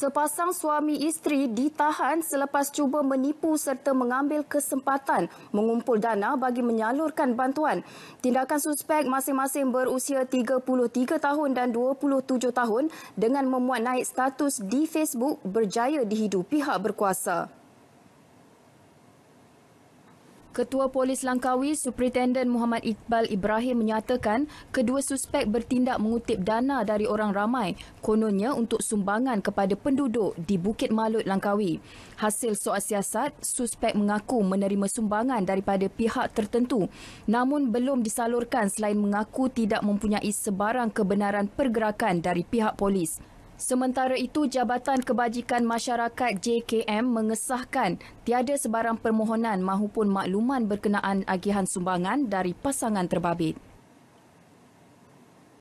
Sepasang suami isteri ditahan selepas cuba menipu serta mengambil kesempatan mengumpul dana bagi menyalurkan bantuan. Tindakan suspek masing-masing berusia 33 tahun dan 27 tahun dengan memuat naik status di Facebook berjaya dihidu pihak berkuasa. Ketua Polis Langkawi Superintendent Muhammad Iqbal Ibrahim menyatakan kedua suspek bertindak mengutip dana dari orang ramai kononnya untuk sumbangan kepada penduduk di Bukit Malut Langkawi. Hasil soal siasat, suspek mengaku menerima sumbangan daripada pihak tertentu namun belum disalurkan selain mengaku tidak mempunyai sebarang kebenaran pergerakan dari pihak polis. Sementara itu, Jabatan Kebajikan Masyarakat JKM mengesahkan tiada sebarang permohonan maupun makluman berkenaan agihan sumbangan dari pasangan terbabit.